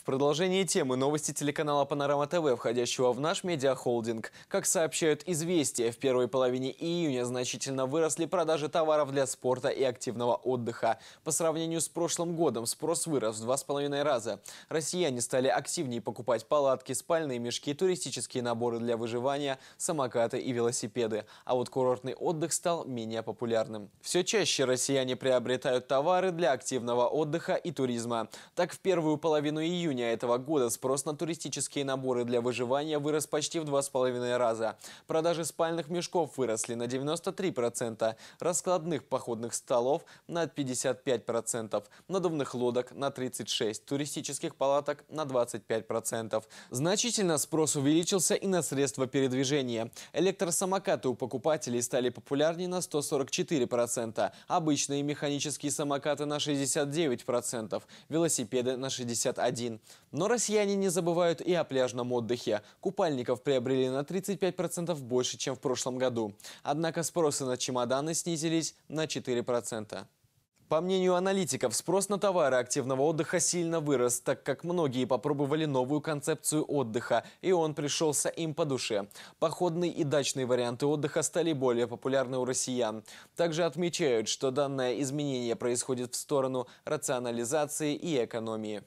В продолжении темы новости телеканала «Панорама ТВ», входящего в наш медиахолдинг. Как сообщают «Известия», в первой половине июня значительно выросли продажи товаров для спорта и активного отдыха. По сравнению с прошлым годом спрос вырос в два с половиной раза. Россияне стали активнее покупать палатки, спальные мешки, туристические наборы для выживания, самокаты и велосипеды. А вот курортный отдых стал менее популярным. Все чаще россияне приобретают товары для активного отдыха и туризма. Так, в первую половину июня июня этого года спрос на туристические наборы для выживания вырос почти в два с половиной раза. Продажи спальных мешков выросли на 93%, раскладных походных столов на 55%, надувных лодок на 36%, туристических палаток на 25%. Значительно спрос увеличился и на средства передвижения. Электросамокаты у покупателей стали популярнее на 144%, обычные механические самокаты на 69%, велосипеды на 61%. Но россияне не забывают и о пляжном отдыхе. Купальников приобрели на 35% больше, чем в прошлом году. Однако спросы на чемоданы снизились на 4%. По мнению аналитиков, спрос на товары активного отдыха сильно вырос, так как многие попробовали новую концепцию отдыха, и он пришелся им по душе. Походные и дачные варианты отдыха стали более популярны у россиян. Также отмечают, что данное изменение происходит в сторону рационализации и экономии.